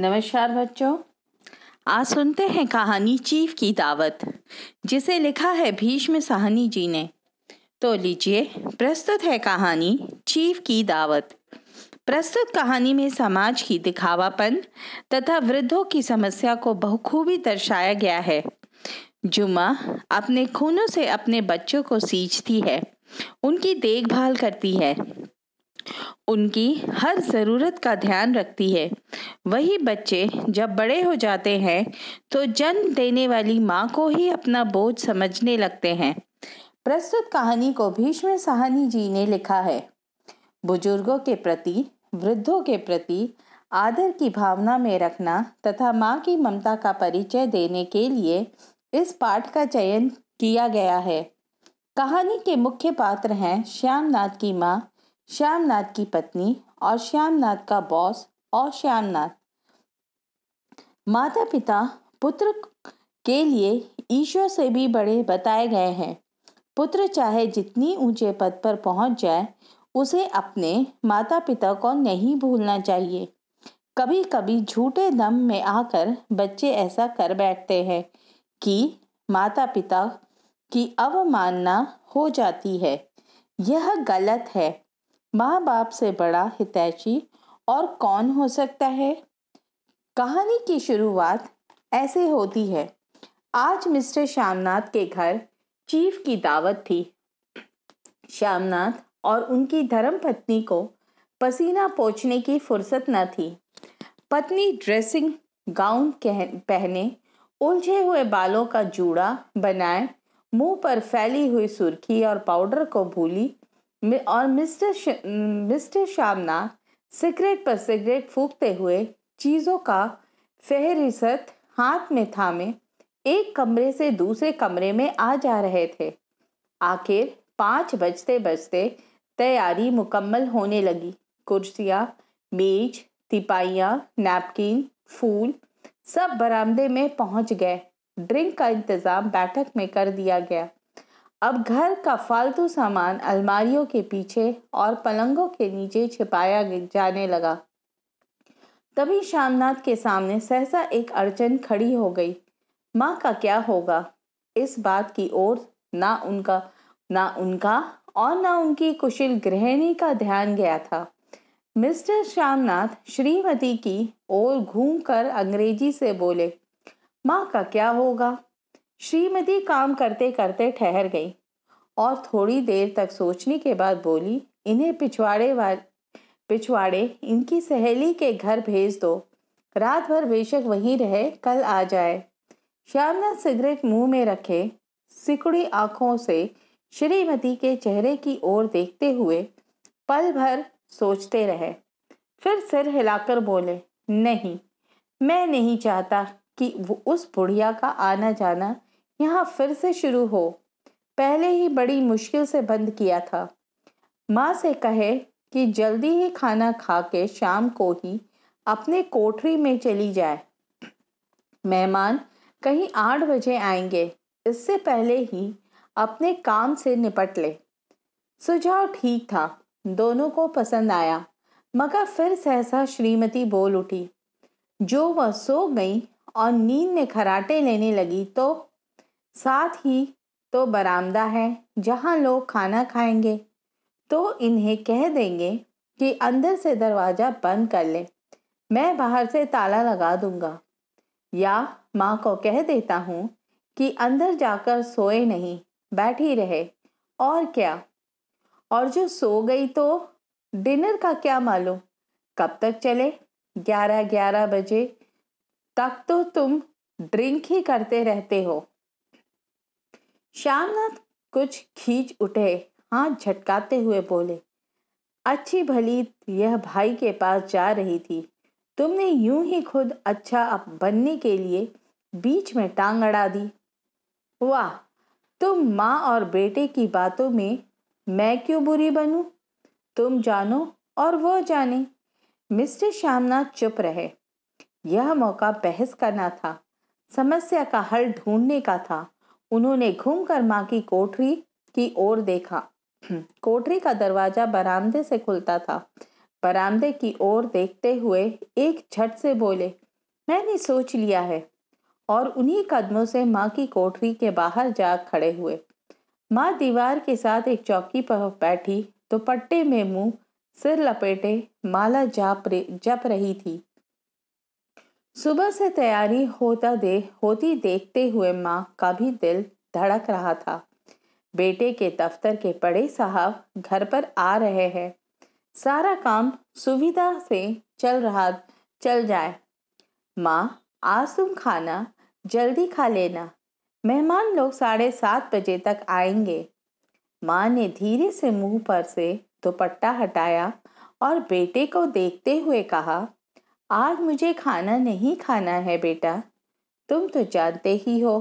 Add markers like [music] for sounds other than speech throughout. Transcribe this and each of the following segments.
नमस्कार बच्चों आज सुनते हैं कहानी चीफ की दावत जिसे लिखा है भीष्म साहनी जी ने तो लीजिए प्रस्तुत है कहानी चीफ की दावत प्रस्तुत कहानी में समाज की दिखावापन तथा वृद्धों की समस्या को बहुखूबी दर्शाया गया है जुमा अपने खूनों से अपने बच्चों को सींचती है उनकी देखभाल करती है उनकी हर ज़रूरत का ध्यान रखती है वही बच्चे जब बड़े हो जाते हैं तो जन्म देने वाली माँ को ही अपना बोझ समझने लगते हैं प्रस्तुत कहानी को भीष्म साहनी जी ने लिखा है बुजुर्गों के प्रति वृद्धों के प्रति आदर की भावना में रखना तथा माँ की ममता का परिचय देने के लिए इस पाठ का चयन किया गया है कहानी के मुख्य पात्र हैं श्यामनाथ की माँ श्यामनाथ की पत्नी और श्यामनाथ का बॉस और श्यामनाथ माता पिता पुत्र के लिए ईश्वर से भी बड़े बताए गए हैं पुत्र चाहे जितनी ऊंचे पद पर पहुंच जाए उसे अपने माता पिता को नहीं भूलना चाहिए कभी कभी झूठे दम में आकर बच्चे ऐसा कर बैठते हैं कि माता पिता की अवमानना हो जाती है यह गलत है माँ बाप से बड़ा हितैषी और कौन हो सकता है कहानी की शुरुआत ऐसे होती है आज मिस्टर श्यामनाथ के घर चीफ की दावत थी श्यामनाथ और उनकी धर्म पत्नी को पसीना पोछने की फुर्सत न थी पत्नी ड्रेसिंग गाउन पहने उलझे हुए बालों का जूड़ा बनाए मुंह पर फैली हुई सुर्खी और पाउडर को भूली और मिस्टर श, मिस्टर शामना सिगरेट पर सिगरेट फूकते हुए चीज़ों का फहरिस्त हाथ में थामे एक कमरे से दूसरे कमरे में आ जा रहे थे आखिर पाँच बजते बजते तैयारी मुकम्मल होने लगी कुर्सियाँ मेज तिपाइयाँ नैपकिन फूल सब बरामदे में पहुँच गए ड्रिंक का इंतज़ाम बैठक में कर दिया गया अब घर का फालतू सामान अलमारियों के पीछे और पलंगों के नीचे छिपाया जाने लगा तभी शामनाथ के सामने सहसा एक अड़चन खड़ी हो गई माँ का क्या होगा इस बात की ओर ना उनका ना उनका और ना उनकी कुशल गृहिणी का ध्यान गया था मिस्टर श्यामनाथ श्रीमती की ओर घूमकर अंग्रेजी से बोले माँ का क्या होगा श्रीमती काम करते करते ठहर गई और थोड़ी देर तक सोचने के बाद बोली इन्हें पिछवाड़े वाले पिछवाड़े इनकी सहेली के घर भेज दो रात भर बेशक वहीं रहे कल आ जाए श्यामनाथ सिगरेट मुंह में रखे सिकुड़ी आँखों से श्रीमती के चेहरे की ओर देखते हुए पल भर सोचते रहे फिर सिर हिलाकर बोले नहीं मैं नहीं चाहता कि वो उस बुढ़िया का आना जाना यहाँ फिर से शुरू हो पहले ही बड़ी मुश्किल से बंद किया था माँ से कहे कि जल्दी ही खाना खा के शाम को ही अपने कोठरी में चली जाए मेहमान कहीं आठ बजे आएंगे इससे पहले ही अपने काम से निपट ले सुझाव ठीक था दोनों को पसंद आया मगर फिर सहसा श्रीमती बोल उठी जो वह सो गई और नींद में खराटे लेने लगी तो साथ ही तो बरामदा है जहाँ लोग खाना खाएंगे तो इन्हें कह देंगे कि अंदर से दरवाज़ा बंद कर लें मैं बाहर से ताला लगा दूंगा या माँ को कह देता हूँ कि अंदर जाकर सोए नहीं बैठी रहे और क्या और जो सो गई तो डिनर का क्या मालूम कब तक चले ग्यारह ग्यारह बजे तक तो तुम ड्रिंक ही करते रहते हो श्यामनाथ कुछ खींच उठे हाथ झटकाते हुए बोले अच्छी भली यह भाई के पास जा रही थी तुमने यूं ही खुद अच्छा बनने के लिए बीच में टांग अड़ा दी वाह तुम माँ और बेटे की बातों में मैं क्यों बुरी बनूं? तुम जानो और वो जाने मिस्टर श्यामनाथ चुप रहे यह मौका बहस करना था समस्या का हल ढूंढने का था उन्होंने घूमकर माँ की कोठरी की ओर देखा कोठरी का दरवाजा बरामदे से खुलता था बरामदे की ओर देखते हुए एक झट से बोले मैंने सोच लिया है और उन्हीं कदमों से माँ की कोठरी के बाहर जा खड़े हुए माँ दीवार के साथ एक चौकी पर बैठी दुपट्टे में मुंह सिर लपेटे माला जाप जप रही थी सुबह से तैयारी होता दे होती देखते हुए माँ का भी दिल धड़क रहा था बेटे के दफ्तर के बड़े साहब घर पर आ रहे हैं सारा काम सुविधा से चल रहा चल जाए माँ आज तुम खाना जल्दी खा लेना मेहमान लोग साढ़े सात बजे तक आएंगे माँ ने धीरे से मुंह पर से दुपट्टा हटाया और बेटे को देखते हुए कहा आज मुझे खाना नहीं खाना है बेटा तुम तो जानते ही हो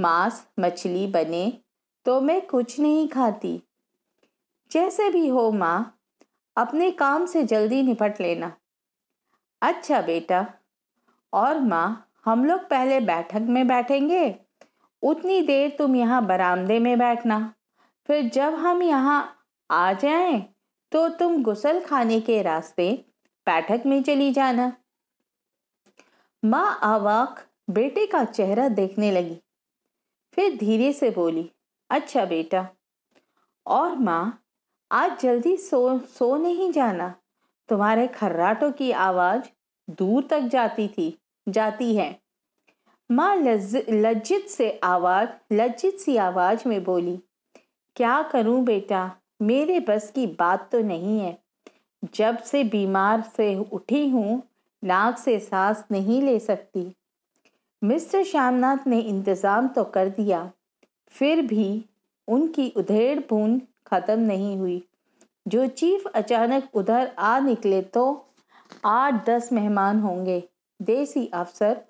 मांस मछली बने तो मैं कुछ नहीं खाती जैसे भी हो माँ अपने काम से जल्दी निपट लेना अच्छा बेटा और माँ हम लोग पहले बैठक में बैठेंगे उतनी देर तुम यहाँ बरामदे में बैठना फिर जब हम यहाँ आ जाएं तो तुम गुसल खाने के रास्ते बैठक में चली जाना माँ आवाक बेटे का चेहरा देखने लगी फिर धीरे से बोली अच्छा बेटा और माँ आज जल्दी सो सो नहीं जाना तुम्हारे खर्राटों की आवाज़ दूर तक जाती थी जाती है माँ लज्जित से आवाज लज्जित सी आवाज में बोली क्या करूं बेटा मेरे बस की बात तो नहीं है जब से बीमार से उठी हूँ नाक से सांस नहीं ले सकती मिस्टर श्यामनाथ ने इंतज़ाम तो कर दिया फिर भी उनकी उधेड़ भून ख़त्म नहीं हुई जो चीफ अचानक उधर आ निकले तो आठ दस मेहमान होंगे देसी अफसर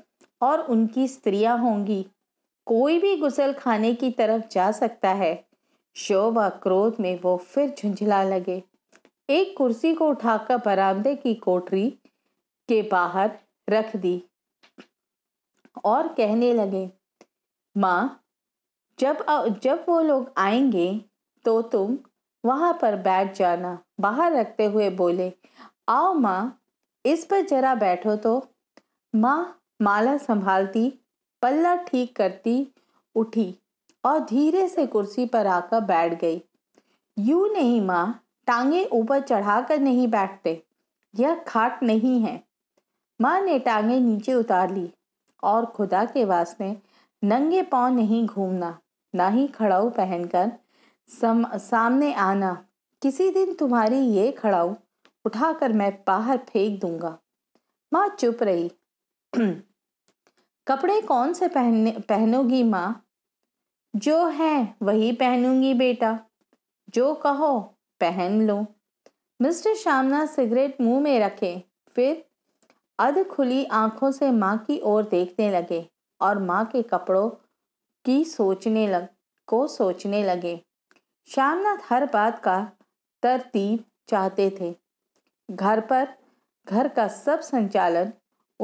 और उनकी स्त्रियां होंगी कोई भी गुसल खाने की तरफ जा सकता है शोभा क्रोध में वो फिर झुंझला लगे एक कुर्सी को उठाकर बरामदे की कोठरी के बाहर रख दी और कहने लगे माँ जब जब वो लोग आएंगे तो तुम वहाँ पर बैठ जाना बाहर रखते हुए बोले आओ माँ इस पर जरा बैठो तो माँ माला संभालती पल्ला ठीक करती उठी और धीरे से कुर्सी पर आकर बैठ गई यूं नहीं माँ टांगे ऊपर चढ़ाकर नहीं बैठते यह खाट नहीं है माँ ने टांगे नीचे उतार ली और खुदा के वास्ते नंगे पाँव नहीं घूमना ना ही खड़ाऊ पहनकर सम सामने आना किसी दिन तुम्हारी ये खड़ाऊ उठाकर मैं बाहर फेंक दूंगा माँ चुप रही [clears throat] कपड़े कौन से पहनने पहनोगी माँ जो है वही पहनूंगी बेटा जो कहो पहन लो मिस्टर शामना सिगरेट मुंह में रखे फिर अध खुली आंखों से माँ की ओर देखने लगे और माँ के कपड़ों की सोचने लग को सोचने लगे शामनाथ हर बात का तरतीब चाहते थे घर पर घर का सब संचालन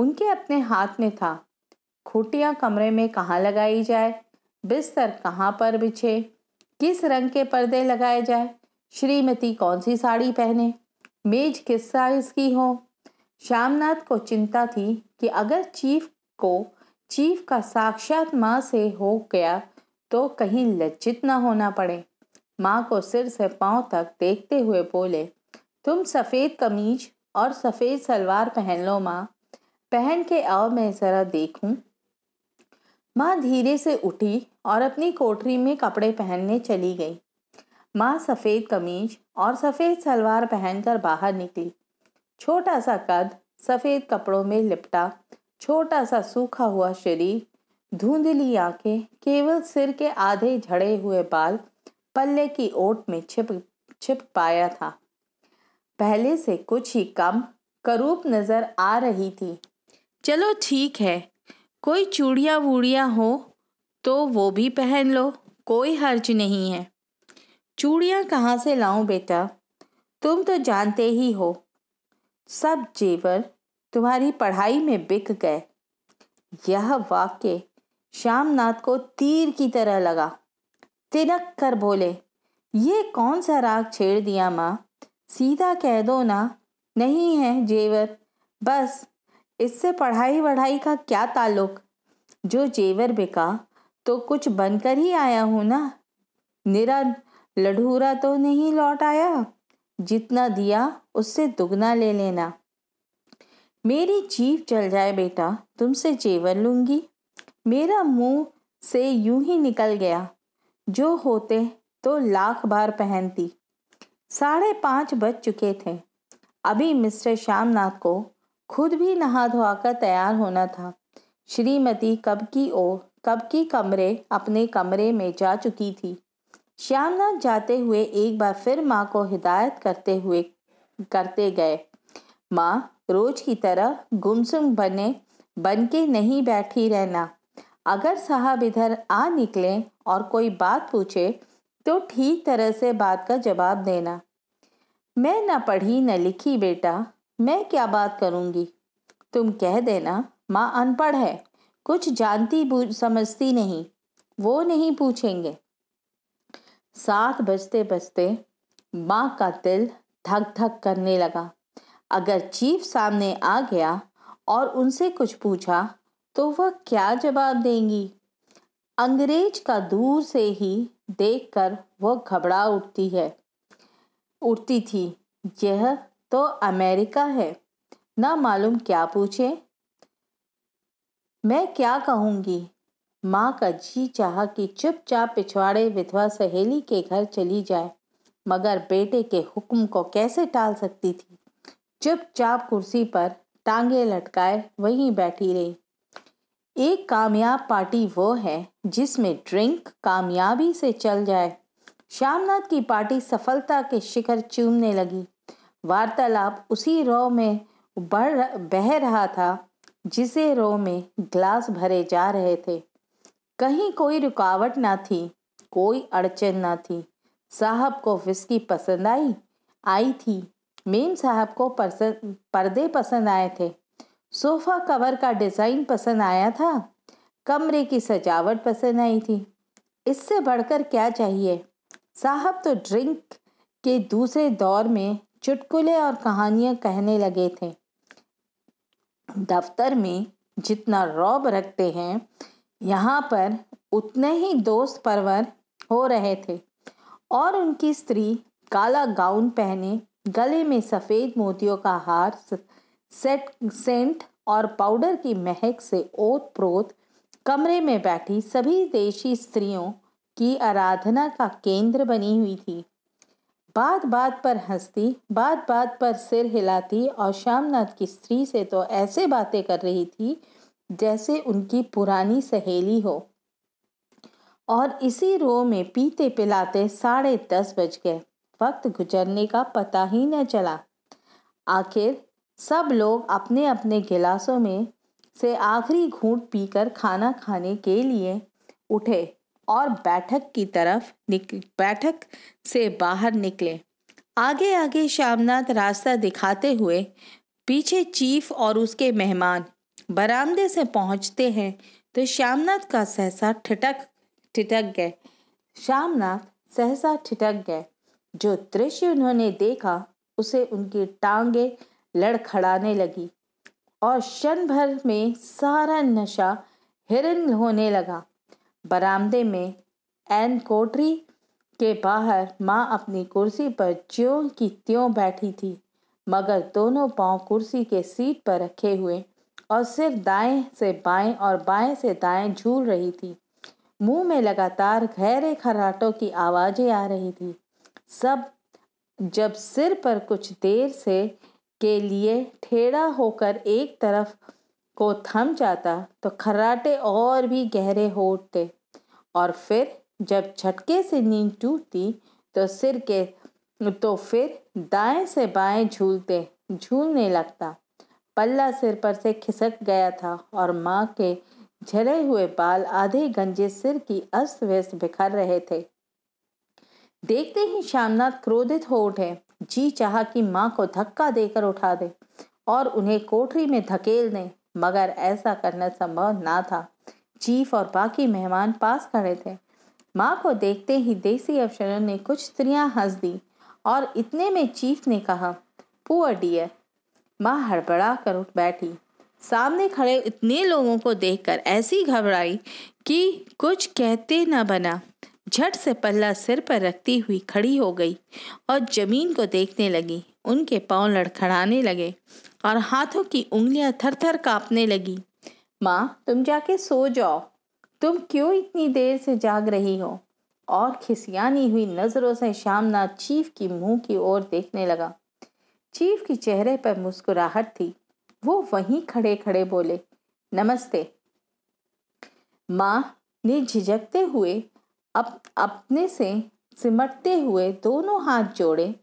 उनके अपने हाथ में था खुटियाँ कमरे में कहाँ लगाई जाए बिस्तर कहाँ पर बिछे किस रंग के पर्दे लगाए जाए श्रीमती कौन सी साड़ी पहने मेज किस साइज की हो श्यामनाथ को चिंता थी कि अगर चीफ को चीफ का साक्षात माँ से हो गया तो कहीं लज्जित ना होना पड़े माँ को सिर से पांव तक देखते हुए बोले तुम सफ़ेद कमीज और सफ़ेद सलवार पहन लो माँ पहन के आओ मैं ज़रा देखूं। माँ धीरे से उठी और अपनी कोठरी में कपड़े पहनने चली गई माँ सफ़ेद कमीज और सफ़ेद सलवार पहनकर बाहर निकली छोटा सा कद सफ़ेद कपड़ों में लिपटा छोटा सा सूखा हुआ शरीर धुंधली आंखें केवल सिर के आधे झड़े हुए बाल पल्ले की ओट में छिप छिप पाया था पहले से कुछ ही कम करूप नज़र आ रही थी चलो ठीक है कोई चूड़िया वूड़िया हो तो वो भी पहन लो कोई हर्ज नहीं है चूड़ियाँ कहाँ से लाऊं बेटा तुम तो जानते ही हो सब जेवर तुम्हारी पढ़ाई में बिक गए यह वाक्य श्यामनाथ को तीर की तरह लगा तिनक कर बोले ये कौन सा राग छेड़ दिया माँ सीधा कह दो ना नहीं है जेवर बस इससे पढ़ाई वढ़ाई का क्या ताल्लुक जो जेवर बिका तो कुछ बनकर ही आया हूँ ना निरन लडूरा तो नहीं लौट आया जितना दिया उससे दुगना ले लेना मेरी जीप चल जाए बेटा तुमसे जेवर लूंगी मेरा मुंह से यूं ही निकल गया जो होते तो लाख बार पहनती साढ़े पाँच बज चुके थे अभी मिस्टर श्यामनाथ को खुद भी नहा धोआकर तैयार होना था श्रीमती कब की ओ कब की कमरे अपने कमरे में जा चुकी थी श्यामनाथ जाते हुए एक बार फिर माँ को हिदायत करते हुए करते गए माँ रोज की तरह गुमसुम बने बन के नहीं बैठी रहना अगर साहब इधर आ निकले और कोई बात पूछे तो ठीक तरह से बात का जवाब देना मैं न पढ़ी न लिखी बेटा मैं क्या बात करूँगी तुम कह देना माँ अनपढ़ है कुछ जानती समझती नहीं वो नहीं पूछेंगे सात बजते बजते माँ का दिल धक धक करने लगा अगर चीफ सामने आ गया और उनसे कुछ पूछा तो वह क्या जवाब देंगी अंग्रेज का दूर से ही देखकर वह घबरा उठती है उठती थी यह तो अमेरिका है ना मालूम क्या पूछे मैं क्या कहूँगी माँ का जी चाह कि चुपचाप पिछवाड़े विधवा सहेली के घर चली जाए मगर बेटे के हुक्म को कैसे टाल सकती थी चुपचाप कुर्सी पर टांगे लटकाए वहीं बैठी रही एक कामयाब पार्टी वो है जिसमें ड्रिंक कामयाबी से चल जाए श्यामनाथ की पार्टी सफलता के शिखर चूमने लगी वार्तालाप उसी रो में बढ़ बह रहा था जिसे रो में ग्लास भरे जा रहे थे कहीं कोई रुकावट ना थी कोई अड़चन ना थी साहब को विस्की पसंद आई आई थी मेम साहब को पसंद पर्दे पसंद आए थे सोफ़ा कवर का डिज़ाइन पसंद आया था कमरे की सजावट पसंद आई थी इससे बढ़कर क्या चाहिए साहब तो ड्रिंक के दूसरे दौर में चुटकुले और कहानियाँ कहने लगे थे दफ्तर में जितना रौब रखते हैं यहाँ पर उतने ही दोस्त परवर हो रहे थे और उनकी स्त्री काला गाउन पहने गले में सफ़ेद मोतियों का हार सेट सेंट और पाउडर की महक से ओत प्रोत कमरे में बैठी सभी देशी स्त्रियों की आराधना का केंद्र बनी हुई थी बात बात पर हंसती बात बात पर सिर हिलाती और श्यामनाथ की स्त्री से तो ऐसे बातें कर रही थी जैसे उनकी पुरानी सहेली हो और इसी रो में पीते पिलाते साढ़े दस बज गए वक्त गुजरने का पता ही न चला आखिर सब लोग अपने अपने गिलासों में से आखिरी घूंट पीकर खाना खाने के लिए उठे और बैठक की तरफ निक बैठक से बाहर निकले आगे आगे श्यामनाथ रास्ता दिखाते हुए पीछे चीफ और उसके मेहमान बरामदे से पहुंचते हैं तो श्यामनाथ का सहसा ठिटक ठिटक गए श्यामनाथ सहसा ठिटक गए जो दृश्य उन्होंने देखा उसे उनकी टांगें लड़खड़ाने लगी और क्षण भर में सारा नशा हिरन होने लगा बरामदे में एन कोटरी के बाहर माँ अपनी कुर्सी पर ज्यों की त्यों बैठी थी मगर दोनों पांव कुर्सी के सीट पर रखे हुए और सिर दाएं से बाएं और बाएं से दाएं झूल रही थी मुंह में लगातार गहरे खराटों की आवाज़ें आ रही थी सब जब सिर पर कुछ देर से के लिए ठेड़ा होकर एक तरफ को थम जाता तो खराटे और भी गहरे हो उठते और फिर जब झटके से नींद टूटती तो सिर के तो फिर दाएं से बाएं झूलते झूलने लगता पल्ला सिर पर से खिसक गया था और माँ के झरे हुए बाल आधे गंजे सिर की अस्त व्यस्त बिखर रहे थे देखते ही श्यामनाथ क्रोधित हो उठे जी चाह कि माँ को धक्का देकर उठा दे और उन्हें कोठरी में धकेल दे मगर ऐसा करना संभव ना था चीफ और बाकी मेहमान पास खड़े थे माँ को देखते ही देसी अफसरों ने कुछ स्त्रियाँ हंस दी और इतने में चीफ ने कहा पुअर डियर माँ हड़बड़ा कर उठ बैठी सामने खड़े इतने लोगों को देखकर ऐसी घबराई कि कुछ कहते न बना झट से पल्ला सिर पर रखती हुई खड़ी हो गई और जमीन को देखने लगी उनके पांव लड़खड़ाने लगे और हाथों की उंगलियां थर थर काँपने लगी माँ तुम जाके सो जाओ तुम क्यों इतनी देर से जाग रही हो और खिसियानी हुई नज़रों से शामनाथ चीफ की मुंह की ओर देखने लगा चीफ के चेहरे पर मुस्कुराहट थी वो वहीं खड़े खड़े बोले नमस्ते माँ ने झिझकते हुए अप, अपने से सिमटते हुए दोनों हाथ जोड़े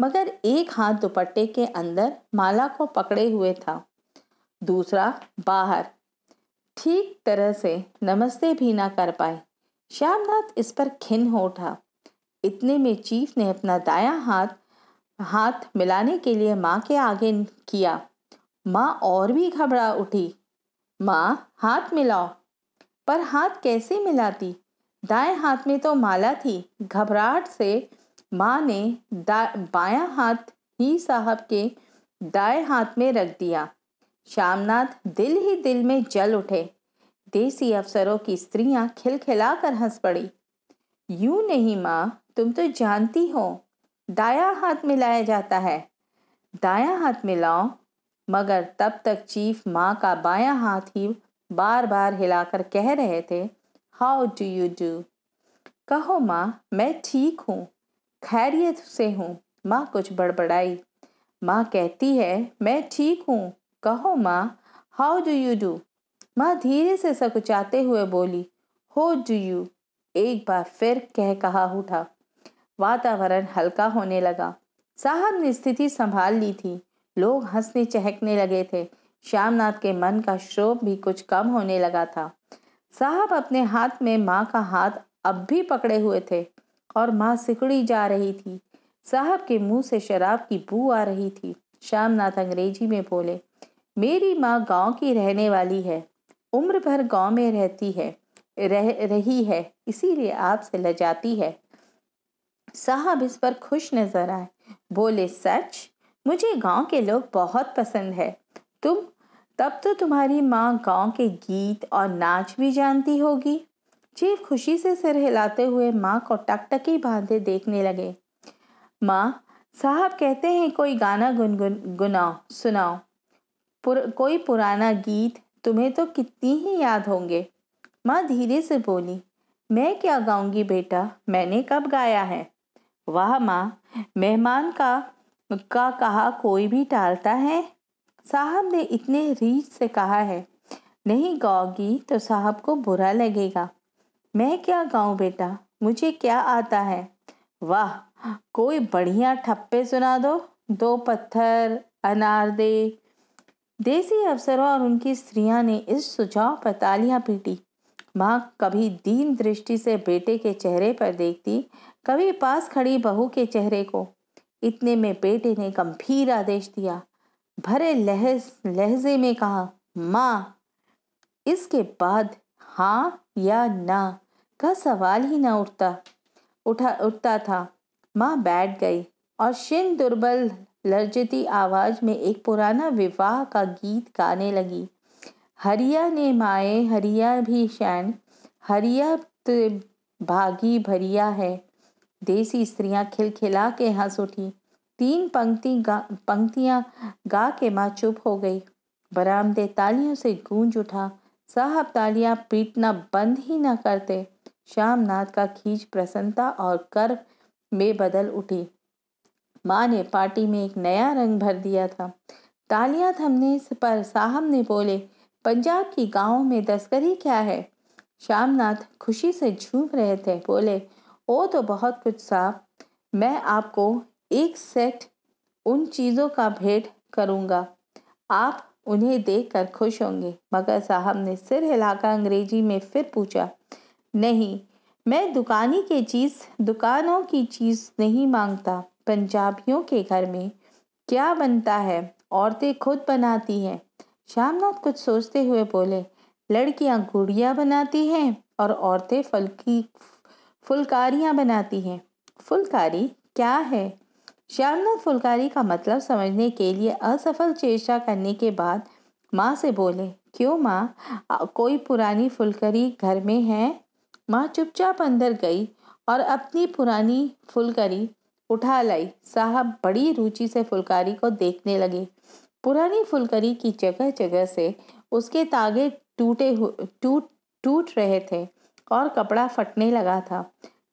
मगर एक हाथ दुपट्टे के अंदर माला को पकड़े हुए था दूसरा बाहर ठीक तरह से नमस्ते भी ना कर पाए श्यामनाथ इस पर खिन हो उठा इतने में चीफ ने अपना दायां हाथ हाथ मिलाने के लिए माँ के आगे किया माँ और भी घबरा उठी माँ हाथ मिलाओ पर हाथ कैसे मिलाती दाएं हाथ में तो माला थी घबराहट से माँ ने बायां हाथ ही साहब के दाएं हाथ में रख दिया श्यामनाथ दिल ही दिल में जल उठे देसी अफसरों की स्त्रियां खिलखिलाकर हंस पड़ी यूं नहीं माँ तुम तो जानती हो दाया हाथ मिलाया जाता है दाया हाथ मिलाओ मगर तब तक चीफ माँ का बाया हाथ ही बार बार हिलाकर कह रहे थे हाउ डू यू डू कहो माँ मैं ठीक हूँ खैरियत से हूँ माँ कुछ बड़बड़ाई माँ कहती है मैं ठीक हूँ कहो माँ हाउ डू यू डू माँ धीरे से सकुचाते हुए बोली हो डू यू एक बार फिर कह कहा उठा वातावरण हल्का होने लगा साहब ने स्थिति संभाल ली थी लोग हंसने चहकने लगे थे श्यामनाथ के मन का श्रोप भी कुछ कम होने लगा था साहब अपने हाथ में माँ का हाथ अब भी पकड़े हुए थे और माँ सिकुड़ी जा रही थी साहब के मुंह से शराब की बू आ रही थी श्यामनाथ अंग्रेजी में बोले मेरी माँ गांव की रहने वाली है उम्र भर गांव में रहती है रह रही है इसीलिए आपसे लजाती है साहब इस पर खुश नजर आए बोले सच मुझे गांव के लोग बहुत पसंद है तुम तब तो तुम्हारी माँ गांव के गीत और नाच भी जानती होगी चीफ खुशी से सिर हिलाते हुए माँ को टकटकी बांधे देखने लगे माँ साहब कहते हैं कोई गाना गुनगुन गुनाओ सुनाओ पुर, कोई पुराना गीत तुम्हें तो कितनी ही याद होंगे माँ धीरे से बोली मैं क्या गाऊंगी बेटा मैंने कब गाया है वाह माँ मेहमान का का कहा कोई भी टालता है साहब ने इतने रीच से कहा है नहीं गाओगी तो साहब को बुरा लगेगा मैं क्या गाऊँ बेटा मुझे क्या आता है वाह कोई बढ़िया ठप्पे सुना दो दो पत्थर अनार दे देसी अफसरों और उनकी स्त्रियां ने इस सुझाव पर तालियां पीटी माँ कभी दीन दृष्टि से बेटे के चेहरे पर देखती कभी पास खड़ी बहू के चेहरे को इतने में बेटे ने गंभीर आदेश दिया भरे लहज लहजे में कहा माँ इसके बाद हाँ या ना का सवाल ही ना उठता उठा उठता था माँ बैठ गई और शिन दुर्बल लर्जती आवाज में एक पुराना विवाह का गीत गाने लगी हरिया ने माए हरिया भी शैन हरिया भागी भरिया है देसी स्त्रियां खिलखिला के हंस उठी तीन पंक्ति गा पंक्तियाँ गा के माँ चुप हो गई बरामदे तालियों से गूंज उठा साहब तालियां पीटना बंद ही ना करते श्याम नाथ का खींच प्रसन्नता और कर में बदल उठी माँ ने पार्टी में एक नया रंग भर दिया था तालियां थमने पर साहब ने बोले पंजाब की गांवों में तस्करी क्या है श्याम नाथ खुशी से झूम रहे थे बोले ओ तो बहुत कुछ सा मैं आपको एक सेट उन चीज़ों का भेंट करूँगा आप उन्हें देख कर खुश होंगे मगर साहब ने सिर हिलाकर अंग्रेजी में फिर पूछा नहीं मैं दुकानी के चीज़ दुकानों की चीज़ नहीं मांगता पंजाबियों के घर में क्या बनता है औरतें खुद बनाती हैं श्यामनाथ कुछ सोचते हुए बोले लड़कियां गुड़िया बनाती हैं और औरतें फलकी फुलकारियाँ बनाती हैं फुलकारी क्या है श्यामनाथ फुलकारी का मतलब समझने के लिए असफल चेष्टा करने के बाद माँ से बोले क्यों माँ कोई पुरानी फुलकारी घर में है माँ चुपचाप अंदर गई और अपनी पुरानी फुलकारी उठा लाई साहब बड़ी रुचि से फुलकारी को देखने लगे पुरानी फुलकारी की जगह जगह से उसके तागे टूटे टूट टूट रहे थे और कपड़ा फटने लगा था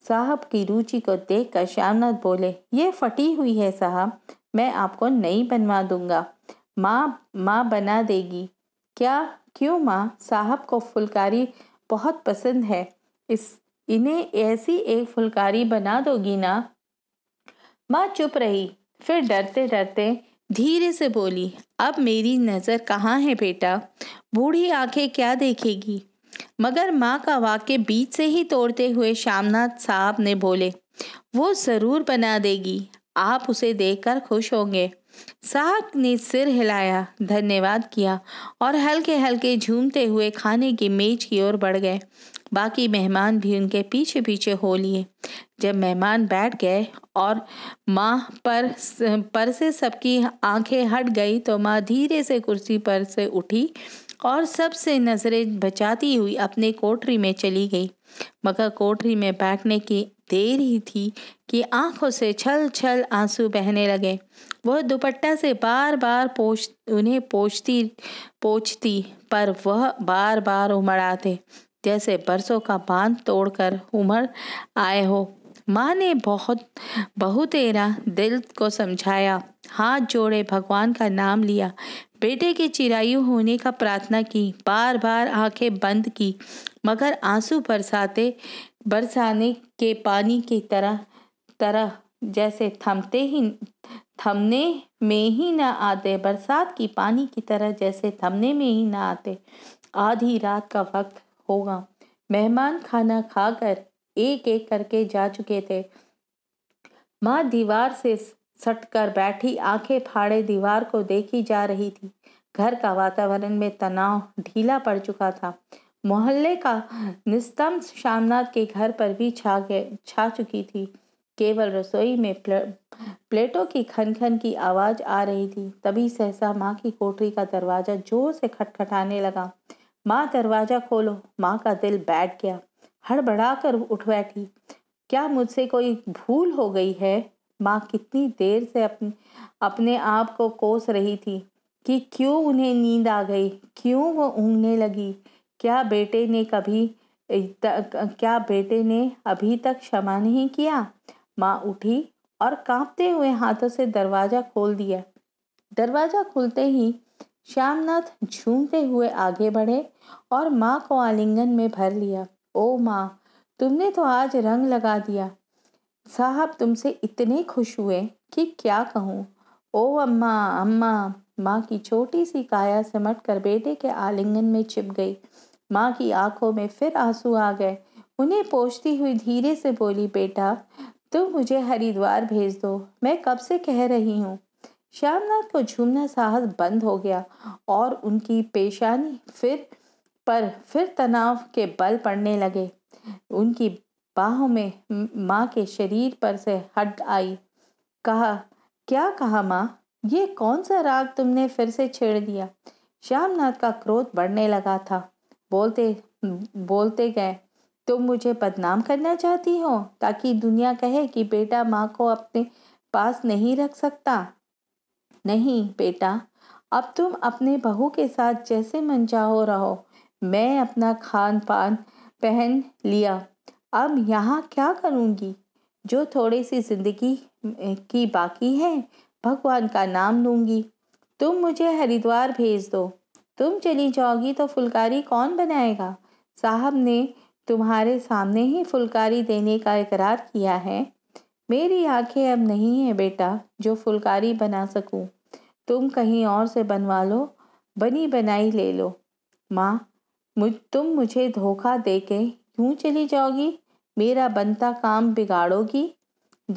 साहब की रुचि को देख कर श्यामनाथ बोले ये फटी हुई है साहब मैं आपको नई बनवा दूंगा माँ माँ बना देगी क्या क्यों माँ साहब को फुलकारी बहुत पसंद है इस इन्हें ऐसी एक फुलकारी बना दोगी ना माँ चुप रही फिर डरते डरते धीरे से बोली अब मेरी नज़र कहाँ है बेटा बूढ़ी आंखें क्या देखेगी मगर माँ का वाक्य बीच से ही तोड़ते हुए श्यामनाथ साहब ने बोले वो ज़रूर बना देगी आप उसे देखकर खुश होंगे साहब ने सिर हिलाया धन्यवाद किया और हल्के हल्के झूमते हुए खाने की मेज की ओर बढ़ गए बाकी मेहमान भी उनके पीछे पीछे हो लिए जब मेहमान बैठ गए और माँ पर पर से सबकी आंखें हट गई तो माँ धीरे से कुर्सी पर से उठी और सबसे नज़रें बचाती हुई अपने कोठरी में चली गई मगर कोठरी में बैठने की देर ही थी कि आंखों से छल छल आंसू बहने लगे वह दुपट्टा से बार बार पोछ उन्हें पोछती पोछती पर वह बार बार उमड़ आते जैसे बरसों का बांध तोड़कर उमड़ आए हो माँ ने बहुत बहुतेरा दिल को समझाया हाथ जोड़े भगवान का नाम लिया बेटे के चिरायु होने का प्रार्थना की बार बार आंखें बंद की मगर आंसू बरसाते बरसाने के पानी की तरह तरह जैसे थमते ही थमने में ही ना आते बरसात की पानी की तरह जैसे थमने में ही ना आते आधी रात का वक्त होगा मेहमान खाना खाकर एक एक करके जा चुके थे माँ दीवार से सट कर बैठी आंखें फाड़े दीवार को देखी जा रही थी घर का वातावरण में तनाव ढीला पड़ चुका था मोहल्ले का निस्तम शामनाथ के घर पर भी छा गए छा चुकी थी केवल रसोई में प्लेटों की खनखन की आवाज आ रही थी तभी सहसा माँ की कोठरी का दरवाजा जोर से खटखटाने लगा माँ दरवाजा खोलो माँ का दिल बैठ गया हड़बड़ा कर उठ बैठी क्या मुझसे कोई भूल हो गई है माँ कितनी देर से अपने अपने आप को कोस रही थी कि क्यों उन्हें नींद आ गई क्यों वो ऊँगने लगी क्या बेटे ने कभी क्या बेटे ने अभी तक क्षमा नहीं किया माँ उठी और कांपते हुए हाथों से दरवाज़ा खोल दिया दरवाज़ा खुलते ही श्यामनाथ झूमते हुए आगे बढ़े और माँ को आलिंगन में भर लिया ओ माँ तुमने तो आज रंग लगा दिया साहब तुमसे इतने खुश हुए कि क्या कहूँ ओ अम्मा अम्मा माँ की छोटी सी काया सिमट कर बेटे के आलिंगन में छिप गई माँ की आंखों में फिर आंसू आ गए उन्हें पोछती हुई धीरे से बोली बेटा तुम मुझे हरिद्वार भेज दो मैं कब से कह रही हूँ श्यामनाथ को झूमना साहस बंद हो गया और उनकी पेशानी फिर पर फिर तनाव के बल पड़ने लगे उनकी बाहों में माँ के शरीर पर से हट आई कहा क्या कहा माँ ये कौन सा राग तुमने फिर से छेड़ दिया श्यामनाथ का क्रोध बढ़ने लगा था बोलते बोलते गए तुम तो मुझे बदनाम करना चाहती हो ताकि दुनिया कहे कि बेटा माँ को अपने पास नहीं रख सकता नहीं बेटा अब तुम अपने बहू के साथ जैसे मन चाहो रहो मैं अपना खान पान पहन लिया अब यहाँ क्या करूँगी जो थोड़ी सी ज़िंदगी की बाकी है भगवान का नाम लूँगी तुम मुझे हरिद्वार भेज दो तुम चली जाओगी तो फुलकारी कौन बनाएगा साहब ने तुम्हारे सामने ही फुलकारी देने का इकरार किया है मेरी आंखें अब नहीं है बेटा जो फुलकारी बना सकूं। तुम कहीं और से बनवा लो बनी बनाई ले लो माँ मुझ तुम मुझे धोखा दे के यूँ चली जाओगी मेरा बनता काम बिगाड़ोगी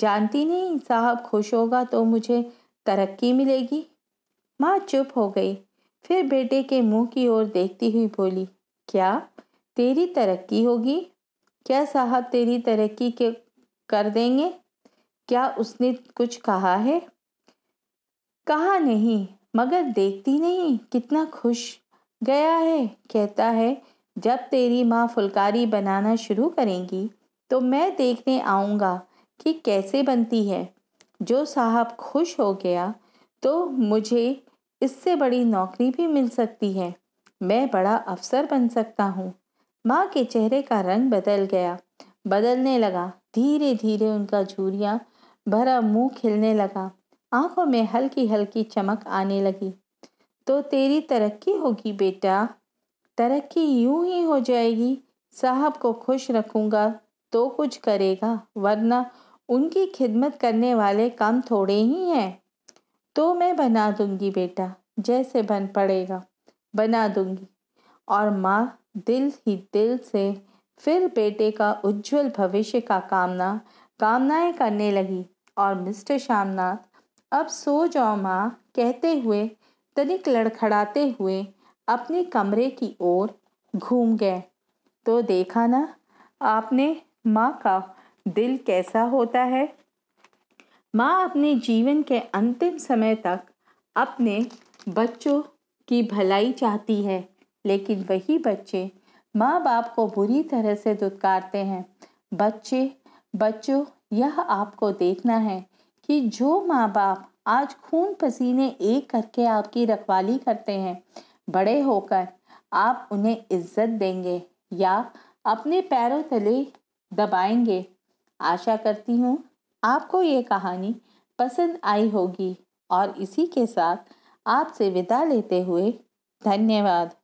जानती नहीं साहब खुश होगा तो मुझे तरक्की मिलेगी माँ चुप हो गई फिर बेटे के मुंह की ओर देखती हुई बोली क्या तेरी तरक्की होगी क्या साहब तेरी तरक्की के कर देंगे क्या उसने कुछ कहा है कहा नहीं मगर देखती नहीं कितना खुश गया है कहता है जब तेरी माँ फुलकारी बनाना शुरू करेंगी तो मैं देखने आऊँगा कि कैसे बनती है जो साहब खुश हो गया तो मुझे इससे बड़ी नौकरी भी मिल सकती है मैं बड़ा अफसर बन सकता हूँ माँ के चेहरे का रंग बदल गया बदलने लगा धीरे धीरे उनका झूरिया भरा मुंह खिलने लगा आंखों में हल्की हल्की चमक आने लगी तो तेरी तरक्की होगी बेटा तरक्की यूं ही हो जाएगी साहब को खुश रखूँगा तो कुछ करेगा वरना उनकी खिदमत करने वाले कम थोड़े ही हैं तो मैं बना दूंगी बेटा जैसे बन पड़ेगा बना दूंगी और माँ दिल ही दिल से फिर बेटे का उज्जवल भविष्य का कामना कामनाएं करने लगी और मिस्टर श्यामनाथ अब सो जाओ माँ कहते हुए तनिक लड़खड़ाते हुए अपने कमरे की ओर घूम गए तो देखा ना आपने माँ का दिल कैसा होता है माँ अपने जीवन के अंतिम समय तक अपने बच्चों की भलाई चाहती है लेकिन वही बच्चे माँ बाप को बुरी तरह से दुत्कारते हैं बच्चे बच्चों यह आपको देखना है कि जो माँ बाप आज खून पसीने एक करके आपकी रखवाली करते हैं बड़े होकर आप उन्हें इज्जत देंगे या अपने पैरों तले दबाएंगे आशा करती हूँ आपको ये कहानी पसंद आई होगी और इसी के साथ आपसे विदा लेते हुए धन्यवाद